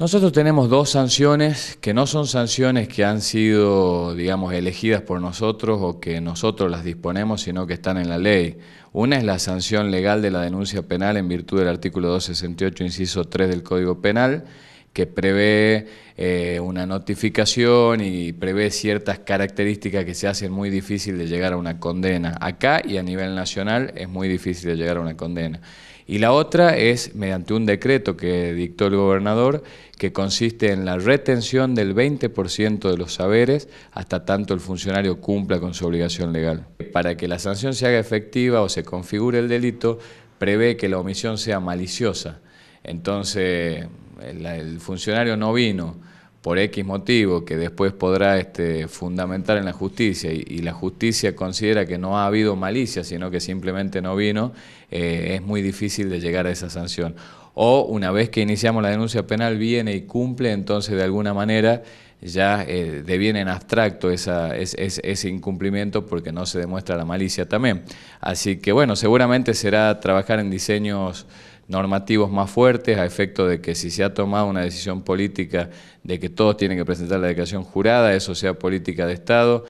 Nosotros tenemos dos sanciones que no son sanciones que han sido, digamos, elegidas por nosotros o que nosotros las disponemos, sino que están en la ley. Una es la sanción legal de la denuncia penal en virtud del artículo 268, inciso 3 del Código Penal, que prevé eh, una notificación y prevé ciertas características que se hacen muy difícil de llegar a una condena. Acá y a nivel nacional es muy difícil de llegar a una condena. Y la otra es mediante un decreto que dictó el gobernador que consiste en la retención del 20% de los saberes hasta tanto el funcionario cumpla con su obligación legal. Para que la sanción se haga efectiva o se configure el delito, prevé que la omisión sea maliciosa. Entonces, el, funcionario no vino por X motivo que después podrá este, fundamentar en la justicia y, la justicia considera que no ha habido malicia, sino que simplemente no vino, eh, es muy difícil de llegar a esa sanción. O una vez que iniciamos la denuncia penal viene y cumple, entonces de alguna manera ya eh, deviene en abstracto esa, ese incumplimiento porque no se demuestra la malicia también. Así que bueno, seguramente será trabajar en diseños normativos más fuertes a efecto de que si se ha tomado una decisión política de que todos tienen que presentar la declaración jurada, eso sea política de Estado,